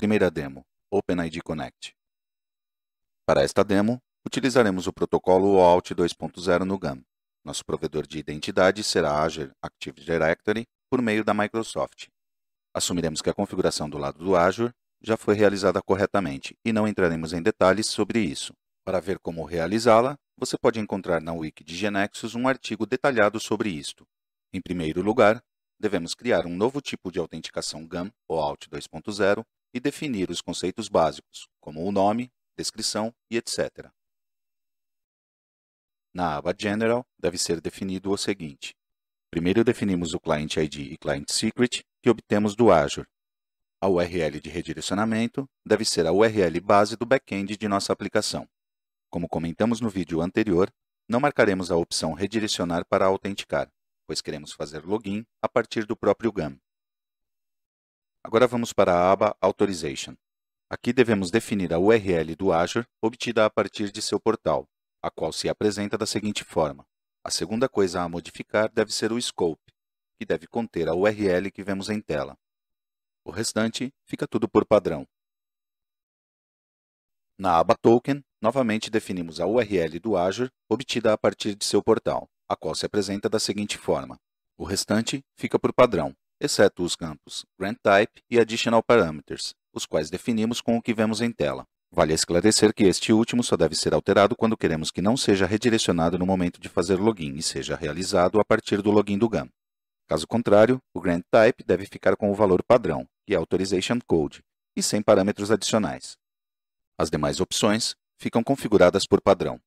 Primeira demo, OpenID Connect. Para esta demo, utilizaremos o protocolo OAuth 2.0 no GAM. Nosso provedor de identidade será Azure Active Directory por meio da Microsoft. Assumiremos que a configuração do lado do Azure já foi realizada corretamente e não entraremos em detalhes sobre isso. Para ver como realizá-la, você pode encontrar na Wiki de Genexus um artigo detalhado sobre isto. Em primeiro lugar, devemos criar um novo tipo de autenticação GAM ou OAuth 2.0 e definir os conceitos básicos, como o nome, descrição e etc. Na aba General, deve ser definido o seguinte. Primeiro definimos o Client ID e Client Secret que obtemos do Azure. A URL de redirecionamento deve ser a URL base do backend de nossa aplicação. Como comentamos no vídeo anterior, não marcaremos a opção Redirecionar para autenticar, pois queremos fazer login a partir do próprio GAM. Agora vamos para a aba Authorization. Aqui devemos definir a URL do Azure obtida a partir de seu portal, a qual se apresenta da seguinte forma. A segunda coisa a modificar deve ser o scope, que deve conter a URL que vemos em tela. O restante fica tudo por padrão. Na aba Token, novamente definimos a URL do Azure obtida a partir de seu portal, a qual se apresenta da seguinte forma. O restante fica por padrão exceto os campos Type e Additional Parameters, os quais definimos com o que vemos em tela. Vale esclarecer que este último só deve ser alterado quando queremos que não seja redirecionado no momento de fazer login e seja realizado a partir do login do GAM. Caso contrário, o Type deve ficar com o valor padrão, é Authorization Code, e sem parâmetros adicionais. As demais opções ficam configuradas por padrão.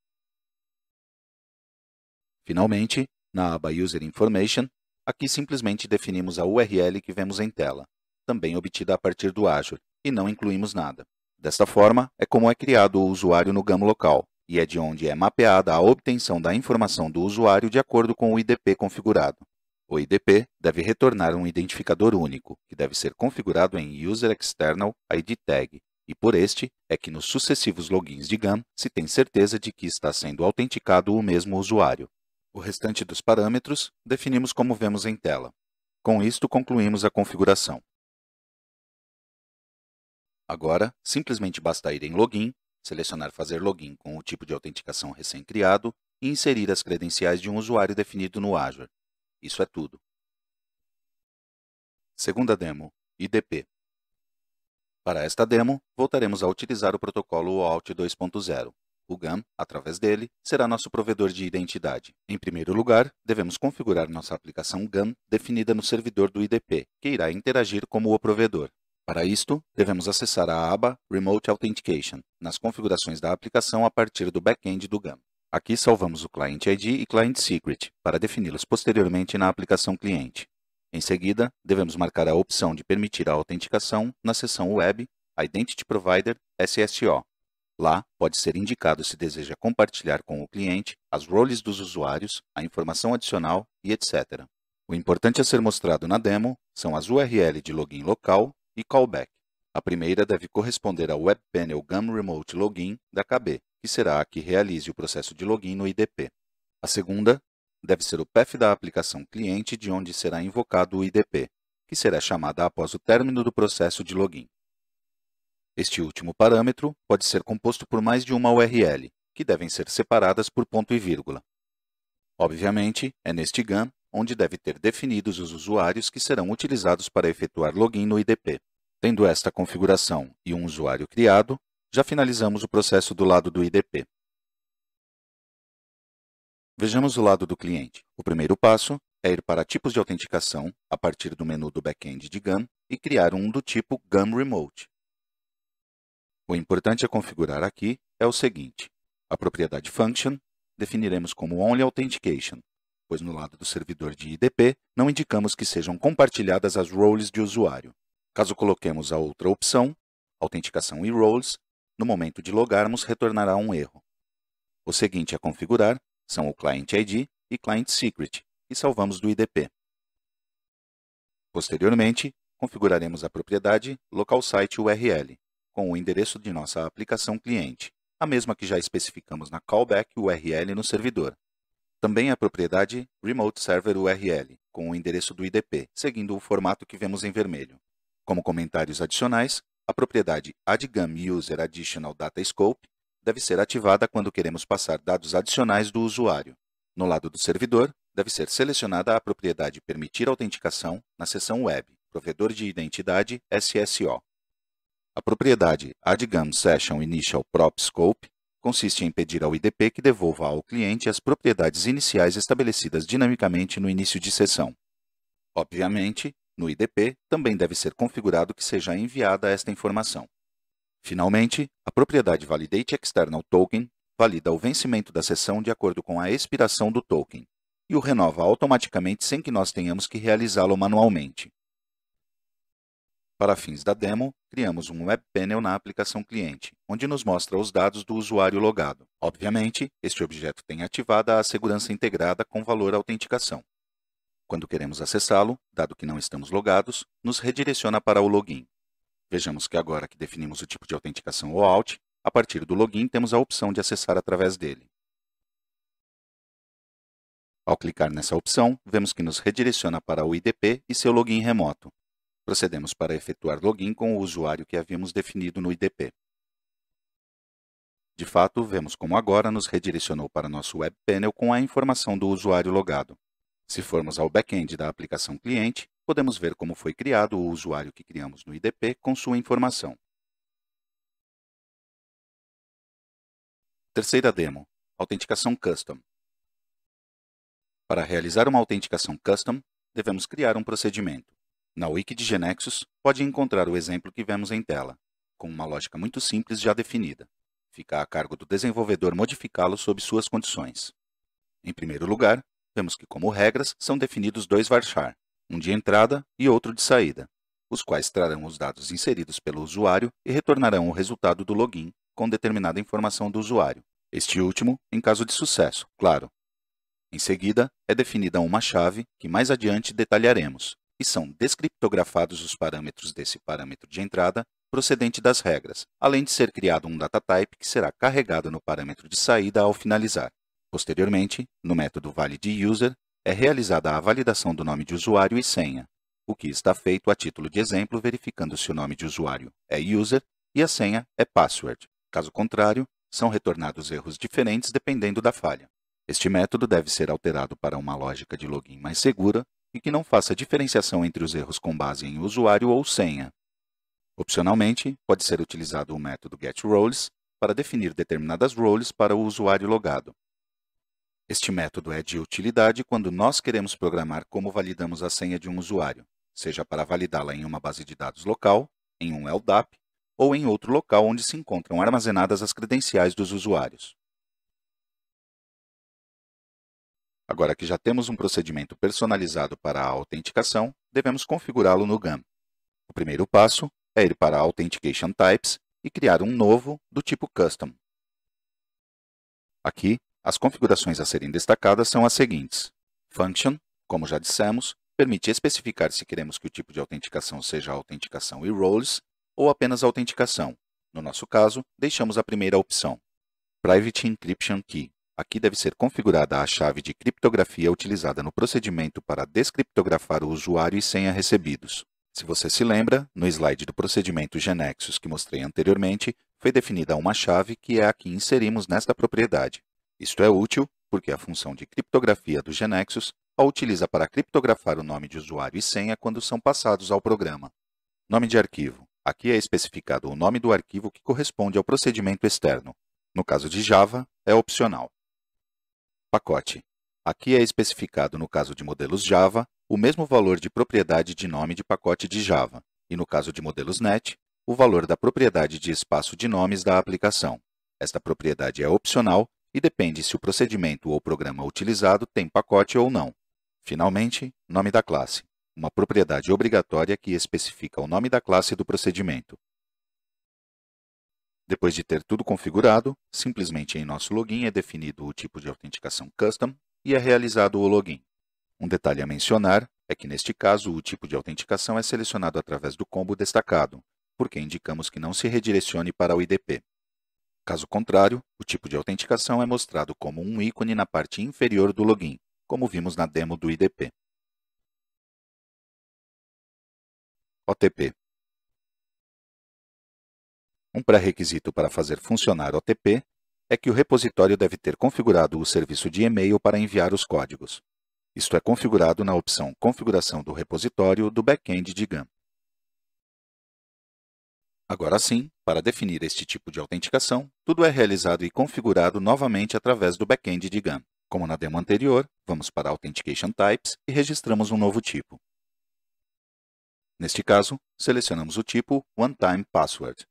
Finalmente, na aba User Information, Aqui simplesmente definimos a URL que vemos em tela, também obtida a partir do Azure, e não incluímos nada. Desta forma, é como é criado o usuário no GAM local, e é de onde é mapeada a obtenção da informação do usuário de acordo com o IDP configurado. O IDP deve retornar um identificador único, que deve ser configurado em User External ID Tag, e por este é que nos sucessivos logins de GAM se tem certeza de que está sendo autenticado o mesmo usuário. O restante dos parâmetros definimos como vemos em tela. Com isto, concluímos a configuração. Agora, simplesmente basta ir em Login, selecionar Fazer Login com o tipo de autenticação recém-criado e inserir as credenciais de um usuário definido no Azure. Isso é tudo. Segunda demo, IDP. Para esta demo, voltaremos a utilizar o protocolo OAuth 2.0. O GAM, através dele, será nosso provedor de identidade. Em primeiro lugar, devemos configurar nossa aplicação GAM definida no servidor do IDP, que irá interagir como o provedor. Para isto, devemos acessar a aba Remote Authentication nas configurações da aplicação a partir do backend do GAM. Aqui salvamos o Client ID e Client Secret para defini-los posteriormente na aplicação cliente. Em seguida, devemos marcar a opção de permitir a autenticação na seção Web Identity Provider SSO Lá, pode ser indicado se deseja compartilhar com o cliente as roles dos usuários, a informação adicional e etc. O importante a ser mostrado na demo são as URL de login local e callback. A primeira deve corresponder ao webpanel GAM Remote Login da KB, que será a que realize o processo de login no IDP. A segunda deve ser o PEF da aplicação cliente de onde será invocado o IDP, que será chamada após o término do processo de login. Este último parâmetro pode ser composto por mais de uma URL, que devem ser separadas por ponto e vírgula. Obviamente, é neste GAN onde deve ter definidos os usuários que serão utilizados para efetuar login no IDP. Tendo esta configuração e um usuário criado, já finalizamos o processo do lado do IDP. Vejamos o lado do cliente. O primeiro passo é ir para Tipos de autenticação, a partir do menu do backend de GAN, e criar um do tipo GAN Remote. O importante a configurar aqui é o seguinte. A propriedade function definiremos como Only Authentication, pois no lado do servidor de IDP não indicamos que sejam compartilhadas as roles de usuário. Caso coloquemos a outra opção, autenticação e roles, no momento de logarmos retornará um erro. O seguinte a configurar são o client ID e client secret, e salvamos do IDP. Posteriormente, configuraremos a propriedade local site URL, com o endereço de nossa aplicação cliente, a mesma que já especificamos na callback URL no servidor. Também a propriedade Remote Server URL, com o endereço do IDP, seguindo o formato que vemos em vermelho. Como comentários adicionais, a propriedade AddGum User Additional Data Scope deve ser ativada quando queremos passar dados adicionais do usuário. No lado do servidor, deve ser selecionada a propriedade Permitir autenticação na seção Web, provedor de identidade SSO. A propriedade addGAM Session Initial Prop Scope consiste em pedir ao IDP que devolva ao cliente as propriedades iniciais estabelecidas dinamicamente no início de sessão. Obviamente, no IDP também deve ser configurado que seja enviada esta informação. Finalmente, a propriedade Validate External Token valida o vencimento da sessão de acordo com a expiração do token e o renova automaticamente sem que nós tenhamos que realizá-lo manualmente. Para fins da demo, criamos um webpanel na aplicação cliente, onde nos mostra os dados do usuário logado. Obviamente, este objeto tem ativada a segurança integrada com valor autenticação. Quando queremos acessá-lo, dado que não estamos logados, nos redireciona para o login. Vejamos que agora que definimos o tipo de autenticação ou OAuth, a partir do login temos a opção de acessar através dele. Ao clicar nessa opção, vemos que nos redireciona para o IDP e seu login remoto. Procedemos para efetuar login com o usuário que havíamos definido no IDP. De fato, vemos como agora nos redirecionou para nosso web panel com a informação do usuário logado. Se formos ao back-end da aplicação cliente, podemos ver como foi criado o usuário que criamos no IDP com sua informação. Terceira demo, autenticação custom. Para realizar uma autenticação custom, devemos criar um procedimento. Na Wiki de Genexus, pode encontrar o exemplo que vemos em tela, com uma lógica muito simples já definida. Fica a cargo do desenvolvedor modificá-lo sob suas condições. Em primeiro lugar, vemos que, como regras, são definidos dois varchar, um de entrada e outro de saída, os quais trarão os dados inseridos pelo usuário e retornarão o resultado do login com determinada informação do usuário, este último em caso de sucesso, claro. Em seguida, é definida uma chave que mais adiante detalharemos, e são descriptografados os parâmetros desse parâmetro de entrada procedente das regras, além de ser criado um data type que será carregado no parâmetro de saída ao finalizar. Posteriormente, no método ValidUser, é realizada a validação do nome de usuário e senha, o que está feito a título de exemplo verificando se o nome de usuário é user e a senha é password. Caso contrário, são retornados erros diferentes dependendo da falha. Este método deve ser alterado para uma lógica de login mais segura, e que não faça diferenciação entre os erros com base em usuário ou senha. Opcionalmente, pode ser utilizado o método getRoles para definir determinadas roles para o usuário logado. Este método é de utilidade quando nós queremos programar como validamos a senha de um usuário, seja para validá-la em uma base de dados local, em um LDAP ou em outro local onde se encontram armazenadas as credenciais dos usuários. Agora que já temos um procedimento personalizado para a autenticação, devemos configurá-lo no GAN. O primeiro passo é ir para Authentication Types e criar um novo do tipo Custom. Aqui, as configurações a serem destacadas são as seguintes. Function, como já dissemos, permite especificar se queremos que o tipo de autenticação seja autenticação e roles ou apenas autenticação. No nosso caso, deixamos a primeira opção. Private Encryption Key Aqui deve ser configurada a chave de criptografia utilizada no procedimento para descriptografar o usuário e senha recebidos. Se você se lembra, no slide do procedimento Genexus que mostrei anteriormente, foi definida uma chave que é a que inserimos nesta propriedade. Isto é útil porque a função de criptografia do Genexus a utiliza para criptografar o nome de usuário e senha quando são passados ao programa. Nome de arquivo. Aqui é especificado o nome do arquivo que corresponde ao procedimento externo. No caso de Java, é opcional pacote. Aqui é especificado, no caso de modelos Java, o mesmo valor de propriedade de nome de pacote de Java, e no caso de modelos NET, o valor da propriedade de espaço de nomes da aplicação. Esta propriedade é opcional e depende se o procedimento ou programa utilizado tem pacote ou não. Finalmente, nome da classe, uma propriedade obrigatória que especifica o nome da classe do procedimento. Depois de ter tudo configurado, simplesmente em nosso login é definido o tipo de autenticação custom e é realizado o login. Um detalhe a mencionar é que, neste caso, o tipo de autenticação é selecionado através do combo destacado, porque indicamos que não se redirecione para o IDP. Caso contrário, o tipo de autenticação é mostrado como um ícone na parte inferior do login, como vimos na demo do IDP. OTP um pré-requisito para fazer funcionar OTP é que o repositório deve ter configurado o serviço de e-mail para enviar os códigos. Isto é configurado na opção Configuração do repositório do backend de GAN. Agora sim, para definir este tipo de autenticação, tudo é realizado e configurado novamente através do backend de GAN. Como na demo anterior, vamos para Authentication Types e registramos um novo tipo. Neste caso, selecionamos o tipo One Time Password.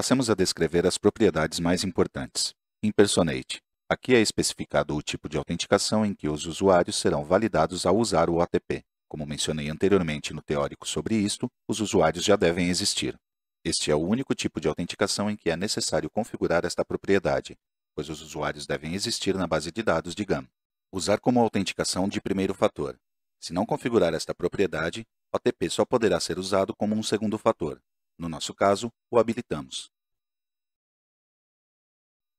Passemos a descrever as propriedades mais importantes. Impersonate. Aqui é especificado o tipo de autenticação em que os usuários serão validados ao usar o OTP. Como mencionei anteriormente no teórico sobre isto, os usuários já devem existir. Este é o único tipo de autenticação em que é necessário configurar esta propriedade, pois os usuários devem existir na base de dados de GAM. Usar como autenticação de primeiro fator. Se não configurar esta propriedade, OTP só poderá ser usado como um segundo fator. No nosso caso, o habilitamos.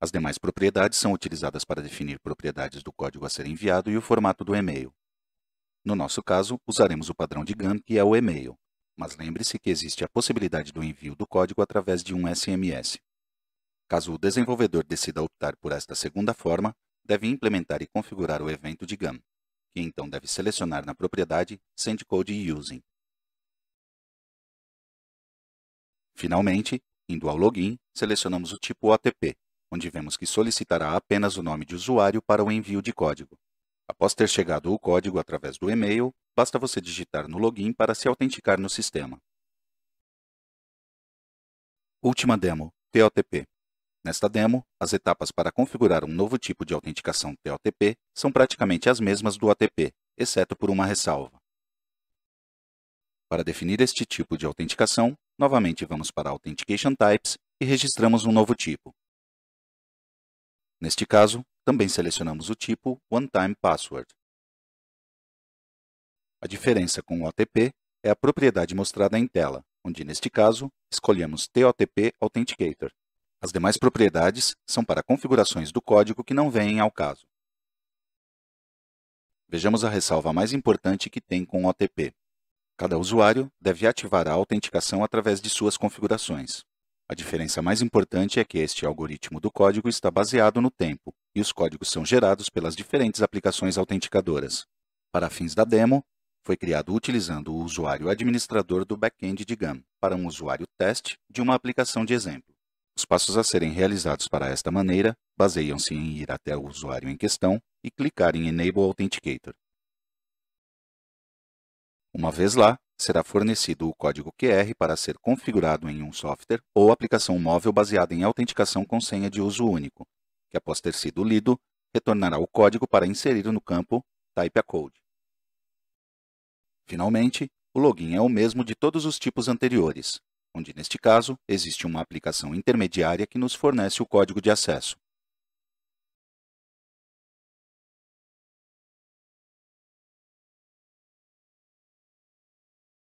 As demais propriedades são utilizadas para definir propriedades do código a ser enviado e o formato do e-mail. No nosso caso, usaremos o padrão de GAN, que é o e-mail, mas lembre-se que existe a possibilidade do envio do código através de um SMS. Caso o desenvolvedor decida optar por esta segunda forma, deve implementar e configurar o evento de GAN, que então deve selecionar na propriedade Send Code Using. Finalmente, indo ao login, selecionamos o tipo OTP, onde vemos que solicitará apenas o nome de usuário para o envio de código. Após ter chegado o código através do e-mail, basta você digitar no login para se autenticar no sistema. Última demo, TOTP. Nesta demo, as etapas para configurar um novo tipo de autenticação TOTP são praticamente as mesmas do OTP, exceto por uma ressalva. Para definir este tipo de autenticação, Novamente, vamos para Authentication Types e registramos um novo tipo. Neste caso, também selecionamos o tipo One Time Password. A diferença com o OTP é a propriedade mostrada em tela, onde, neste caso, escolhemos TOTP Authenticator. As demais propriedades são para configurações do código que não vêm ao caso. Vejamos a ressalva mais importante que tem com o OTP. Cada usuário deve ativar a autenticação através de suas configurações. A diferença mais importante é que este algoritmo do código está baseado no tempo, e os códigos são gerados pelas diferentes aplicações autenticadoras. Para fins da demo, foi criado utilizando o usuário administrador do backend de GAM para um usuário teste de uma aplicação de exemplo. Os passos a serem realizados para esta maneira baseiam-se em ir até o usuário em questão e clicar em Enable Authenticator. Uma vez lá, será fornecido o código QR para ser configurado em um software ou aplicação móvel baseada em autenticação com senha de uso único, que após ter sido lido, retornará o código para inserir no campo Type a Code. Finalmente, o login é o mesmo de todos os tipos anteriores, onde, neste caso, existe uma aplicação intermediária que nos fornece o código de acesso.